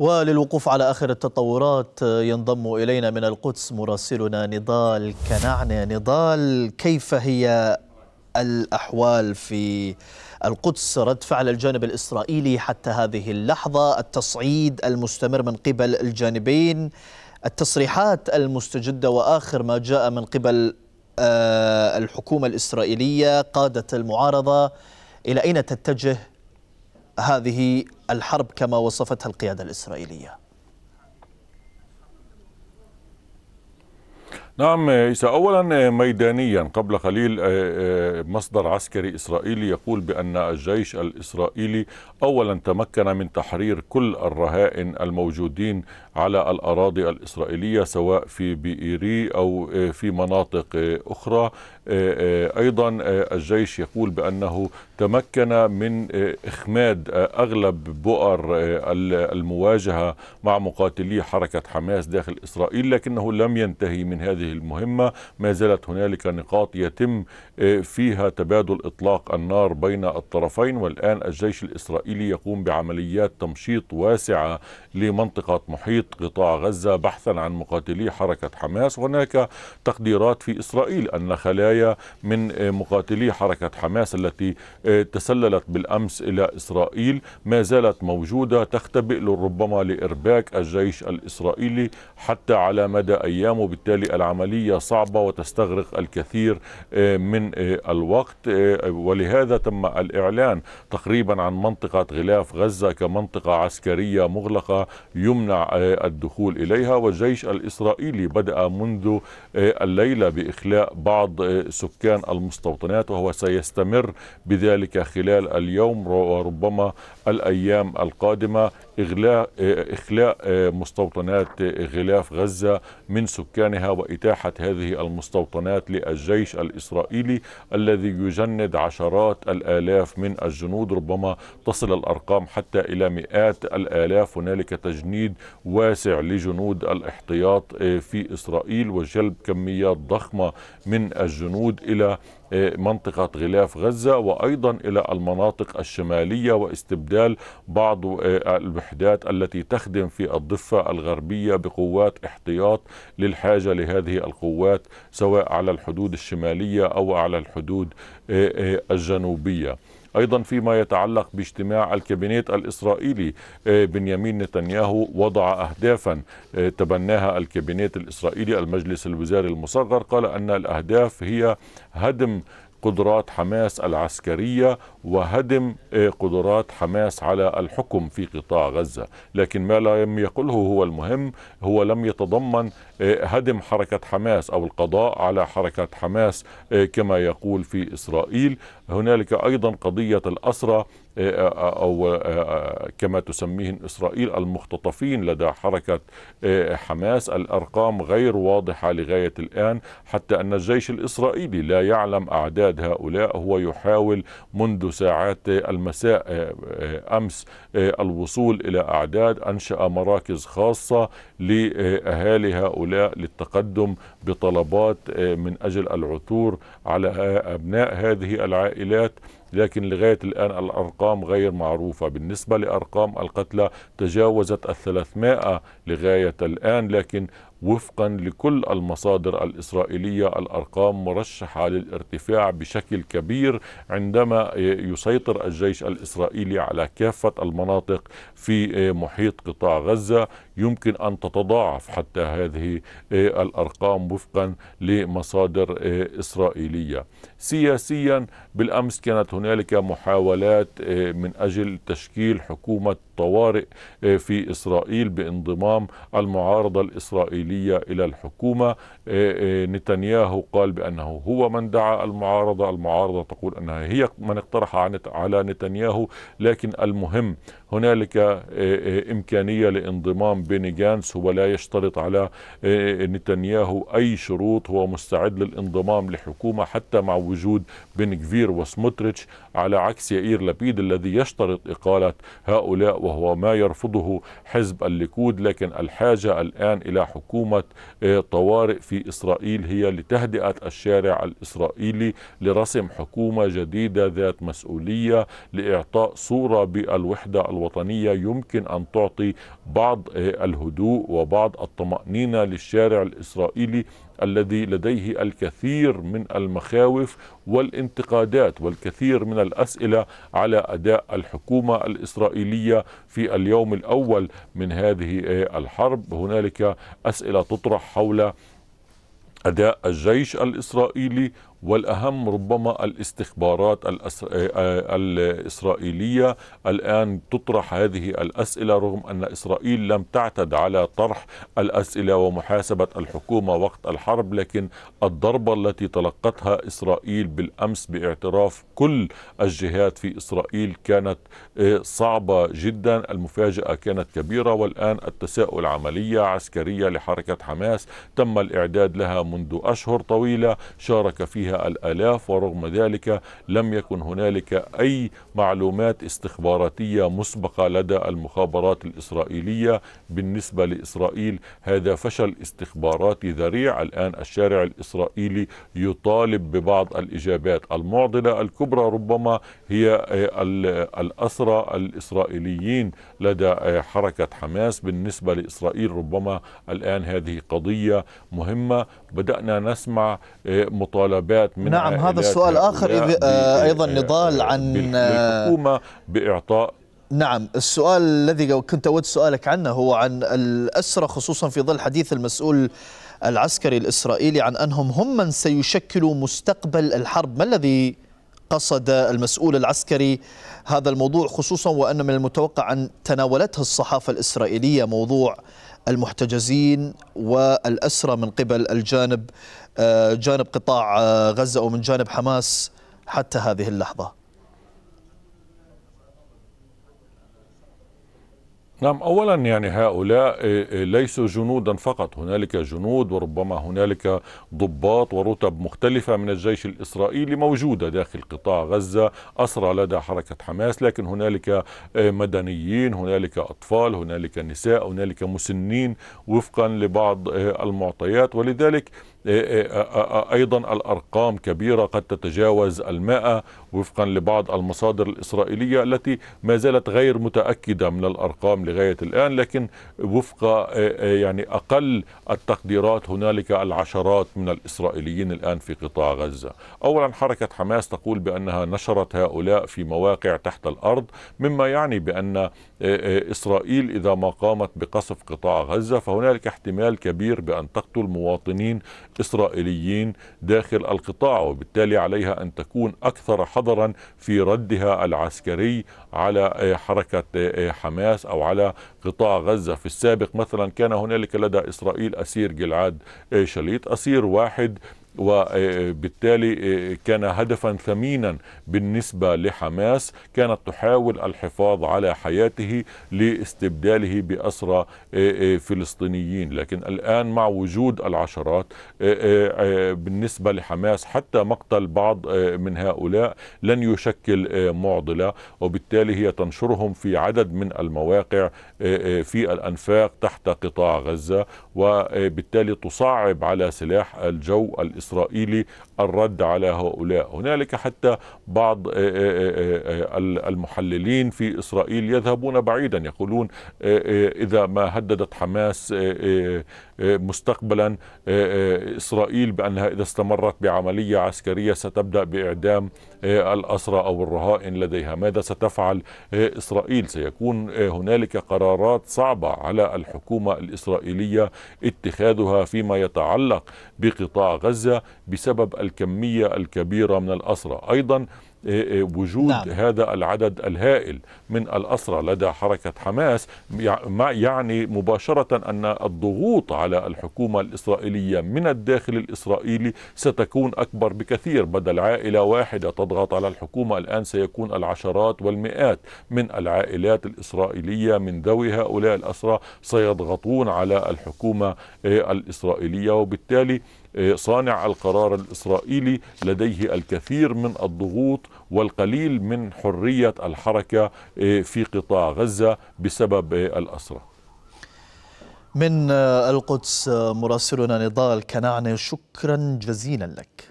وللوقوف على آخر التطورات آه، ينضم إلينا من القدس مراسلنا نضال كنعنة نضال كيف هي الأحوال في القدس رد فعل الجانب الإسرائيلي حتى هذه اللحظة التصعيد المستمر من قبل الجانبين التصريحات المستجدة وآخر ما جاء من قبل آه، الحكومة الإسرائيلية قادة المعارضة إلى أين تتجه هذه الحرب كما وصفتها القيادة الإسرائيلية نعم إيسا أولا ميدانيا قبل قليل آه، آه، مصدر عسكري إسرائيلي يقول بأن الجيش الإسرائيلي أولا تمكن من تحرير كل الرهائن الموجودين على الأراضي الإسرائيلية سواء في بئيري أو آه، في مناطق أخرى أيضا الجيش يقول بأنه تمكن من إخماد أغلب بؤر المواجهة مع مقاتلي حركة حماس داخل إسرائيل لكنه لم ينتهي من هذه هذه المهمة ما زالت هنالك نقاط يتم آه، فيها تبادل إطلاق النار بين الطرفين والآن الجيش الإسرائيلي يقوم بعمليات تمشيط واسعة لمنطقة محيط قطاع غزة بحثا عن مقاتلي حركة حماس وهناك تقديرات في إسرائيل أن خلايا من آه، مقاتلي حركة حماس التي آه، تسللت بالأمس إلى إسرائيل ما زالت موجودة تختبئ لربما لإرباك الجيش الإسرائيلي حتى على مدى أيام وبالتالي العمليات عملية صعبة وتستغرق الكثير آه، من آه، الوقت آه، ولهذا تم الإعلان تقريبا عن منطقة غلاف غزة كمنطقة عسكرية مغلقة يمنع الدخول إليها والجيش الإسرائيلي بدأ منذ الليلة بإخلاء بعض سكان المستوطنات وهو سيستمر بذلك خلال اليوم وربما الأيام القادمة إغلاء إخلاء مستوطنات غلاف غزة من سكانها وإتاحة إتاحة هذه المستوطنات للجيش الإسرائيلي الذي يجند عشرات الآلاف من الجنود ربما تصل الأرقام حتى إلى مئات الآلاف هنالك تجنيد واسع لجنود الاحتياط في إسرائيل وجلب كميات ضخمة من الجنود إلى منطقة غلاف غزة وأيضا إلى المناطق الشمالية واستبدال بعض آه، الوحدات التي تخدم في الضفة الغربية بقوات احتياط للحاجة لهذه القوات سواء على الحدود الشمالية أو على الحدود آه، آه، الجنوبية أيضا فيما يتعلق باجتماع الكابينيت الإسرائيلي آه، بنيامين نتنياهو وضع أهدافا آه، تبناها الكابينيت الإسرائيلي المجلس الوزاري المصغر قال أن الأهداف هي هدم قدرات حماس العسكرية وهدم آه، قدرات حماس على الحكم في قطاع غزة لكن ما لم يقله هو المهم هو لم يتضمن آه، هدم حركة حماس أو القضاء على حركة حماس آه، كما يقول في إسرائيل هنالك أيضا قضية الأسرة إيه، إيه، إيه، أو كما تسميهن إسرائيل المختطفين لدى حركة حماس الأرقام غير واضحة لغاية الآن حتى أن الجيش الإسرائيلي لا يعلم أعداد هؤلاء هو يحاول منذ ساعات المساء أمس الوصول إلى أعداد أنشأ مراكز خاصة لأهالي هؤلاء للتقدم بطلبات من أجل العثور على أبناء هذه العائلات لكن لغاية الآن الأرقام غير معروفة بالنسبة لأرقام القتلى تجاوزت الثلاثمائة لغاية الآن لكن وفقا لكل المصادر الإسرائيلية الأرقام مرشحة للارتفاع بشكل كبير عندما يسيطر الجيش الإسرائيلي على كافة المناطق في محيط قطاع غزة يمكن أن تتضاعف حتى هذه الأرقام وفقا لمصادر إسرائيلية سياسيا بالأمس كانت هنالك محاولات من أجل تشكيل حكومة طوارئ في إسرائيل بانضمام المعارضة الإسرائيلية الإسرائيلية إلى الحكومة إيه، إيه، نتنياهو قال بأنه هو من دعا المعارضة المعارضة تقول أنها هي من اقترح على نتنياهو لكن المهم هنالك إيه، إمكانية لانضمام بيني جانس هو لا يشترط على نتنياهو أي شروط هو مستعد للانضمام لحكومة حتى مع وجود بن كفير وسموتريتش على عكس يائير لبيد الذي يشترط إقالة هؤلاء وهو ما يرفضه حزب الليكود لكن الحاجة الآن إلى حكومة حكومة آه، طوارئ في إسرائيل هي لتهدئة الشارع الإسرائيلي لرسم حكومة جديدة ذات مسؤولية لإعطاء صورة بالوحدة الوطنية يمكن أن تعطي بعض آه، الهدوء وبعض الطمأنينة للشارع الإسرائيلي الذي لديه الكثير من المخاوف والانتقادات والكثير من الأسئلة على أداء الحكومة الإسرائيلية في اليوم الأول من هذه الحرب هنالك أسئلة تطرح حول أداء الجيش الإسرائيلي والأهم ربما الاستخبارات آه، آه، الإسرائيلية الآن تطرح هذه الأسئلة رغم أن إسرائيل لم تعتد على طرح الأسئلة ومحاسبة الحكومة وقت الحرب لكن الضربة التي تلقتها إسرائيل بالأمس باعتراف كل الجهات في إسرائيل كانت آه، صعبة جدا المفاجأة كانت كبيرة والآن التساؤل عملية عسكرية لحركة حماس تم الإعداد لها منذ أشهر طويلة شارك فيها فيها الآلاف ورغم ذلك لم يكن هنالك أي معلومات استخباراتية مسبقة لدى المخابرات الإسرائيلية بالنسبة لإسرائيل هذا فشل استخباراتي ذريع الآن الشارع الإسرائيلي يطالب ببعض الإجابات المعضلة الكبرى ربما هي الأسرى الإسرائيليين لدى حركة حماس بالنسبة لإسرائيل ربما الآن هذه قضية مهمة بدأنا نسمع مطالبات الاستفادات من نعم هذا السؤال آخر إذ آه، أيضا نضال عن آه، الحكومة بإعطاء نعم السؤال الذي كنت أود سؤالك عنه هو عن الأسرة خصوصا في ظل حديث المسؤول العسكري الإسرائيلي عن أنهم هم من سيشكلوا مستقبل الحرب ما الذي قصد المسؤول العسكري هذا الموضوع خصوصا وأن من المتوقع أن تناولته الصحافة الإسرائيلية موضوع المحتجزين والأسرى من قبل الجانب آه، جانب قطاع آه، غزة أو من جانب حماس حتى هذه اللحظة نعم اولا يعني هؤلاء آه، آه، ليسوا جنودا فقط هنالك جنود وربما هنالك ضباط ورتب مختلفه من الجيش الاسرائيلي موجوده داخل قطاع غزه اسرى لدى حركه حماس لكن هنالك آه، مدنيين هنالك اطفال هنالك نساء هنالك مسنين وفقا لبعض المعطيات ولذلك إيه، إيه، أيضا الأرقام كبيرة قد تتجاوز المائة وفقا لبعض المصادر الإسرائيلية التي ما زالت غير متأكدة من الأرقام لغاية الآن لكن وفق إيه، يعني أقل التقديرات هنالك العشرات من الإسرائيليين الآن في قطاع غزة أولا حركة حماس تقول بأنها نشرت هؤلاء في مواقع تحت الأرض مما يعني بأن إسرائيل إذا ما قامت بقصف قطاع غزة فهنالك احتمال كبير بأن تقتل مواطنين إسرائيليين داخل القطاع وبالتالي عليها أن تكون أكثر حذرا في ردها العسكري على حركة حماس أو على قطاع غزة في السابق مثلا كان هنالك لدى إسرائيل أسير جلعاد شليط أسير واحد وبالتالي آه، كان هدفا ثمينا بالنسبة لحماس كانت تحاول الحفاظ على حياته لاستبداله بأسرى آه، آه، فلسطينيين لكن الآن مع وجود العشرات بالنسبة لحماس حتى مقتل بعض من هؤلاء لن يشكل معضلة وبالتالي هي تنشرهم في عدد من المواقع في الأنفاق تحت قطاع غزة وبالتالي تصعب على سلاح الجو الإسرائيلي الإسرائيلي الرد على هؤلاء هنالك حتى بعض آه، آه، آه، المحللين في إسرائيل يذهبون بعيدا يقولون إذا ما هددت حماس مستقبلا إسرائيل بأنها إذا استمرت بعملية عسكرية ستبدأ بإعدام الأسرى أو الرهائن لديها ماذا ستفعل إيه، إسرائيل سيكون إيه، هنالك قرارات صعبة على الحكومة الإسرائيلية اتخاذها فيما يتعلق بقطاع غزة بسبب الكمية الكبيرة من الأسرى أيضا إيه، إيه، وجود نعم. هذا العدد الهائل من الأسرى لدى حركة حماس يعني مباشرة أن الضغوط على الحكومة الإسرائيلية من الداخل الإسرائيلي ستكون أكبر بكثير بدل عائلة واحدة تضغط على الحكومة الآن سيكون العشرات والمئات من العائلات الإسرائيلية من ذوي هؤلاء الأسرى سيضغطون على الحكومة إيه، الإسرائيلية وبالتالي صانع القرار الإسرائيلي لديه الكثير من الضغوط والقليل من حرية الحركة آه، في قطاع غزة بسبب آه، الأسرة من آه، القدس مراسلنا نضال كنعني شكرا جزيلا لك